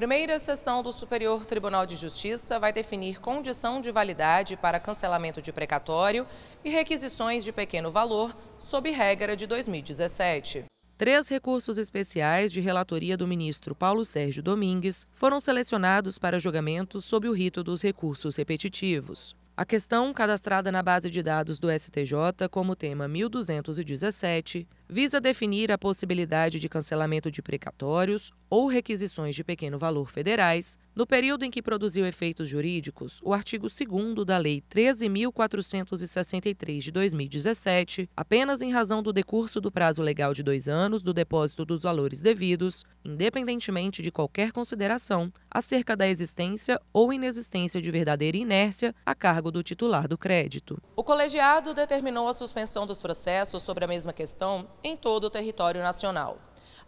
Primeira sessão do Superior Tribunal de Justiça vai definir condição de validade para cancelamento de precatório e requisições de pequeno valor, sob regra de 2017. Três recursos especiais de relatoria do ministro Paulo Sérgio Domingues foram selecionados para julgamento sob o rito dos recursos repetitivos. A questão, cadastrada na base de dados do STJ como tema 1217, visa definir a possibilidade de cancelamento de precatórios ou requisições de pequeno valor federais no período em que produziu efeitos jurídicos o artigo 2 da Lei 13.463 de 2017, apenas em razão do decurso do prazo legal de dois anos do depósito dos valores devidos, independentemente de qualquer consideração acerca da existência ou inexistência de verdadeira inércia a cargo do titular do crédito. O colegiado determinou a suspensão dos processos sobre a mesma questão em todo o território nacional.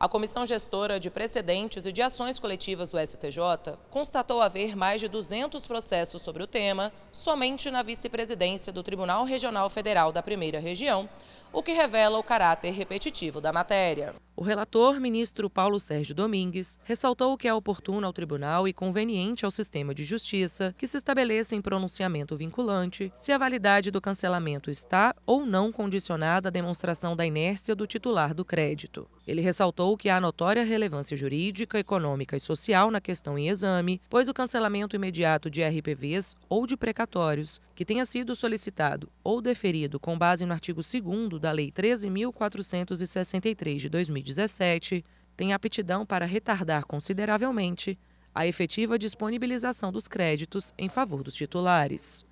A Comissão Gestora de Precedentes e de Ações Coletivas do STJ constatou haver mais de 200 processos sobre o tema somente na vice-presidência do Tribunal Regional Federal da Primeira Região, o que revela o caráter repetitivo da matéria. O relator, ministro Paulo Sérgio Domingues, ressaltou que é oportuno ao tribunal e conveniente ao sistema de justiça que se estabeleça em pronunciamento vinculante se a validade do cancelamento está ou não condicionada à demonstração da inércia do titular do crédito. Ele ressaltou que há notória relevância jurídica, econômica e social na questão em exame, pois o cancelamento imediato de RPVs ou de precatórios, que tenha sido solicitado ou deferido com base no artigo 2 da Lei 13.463 de 2017, tem aptidão para retardar consideravelmente a efetiva disponibilização dos créditos em favor dos titulares.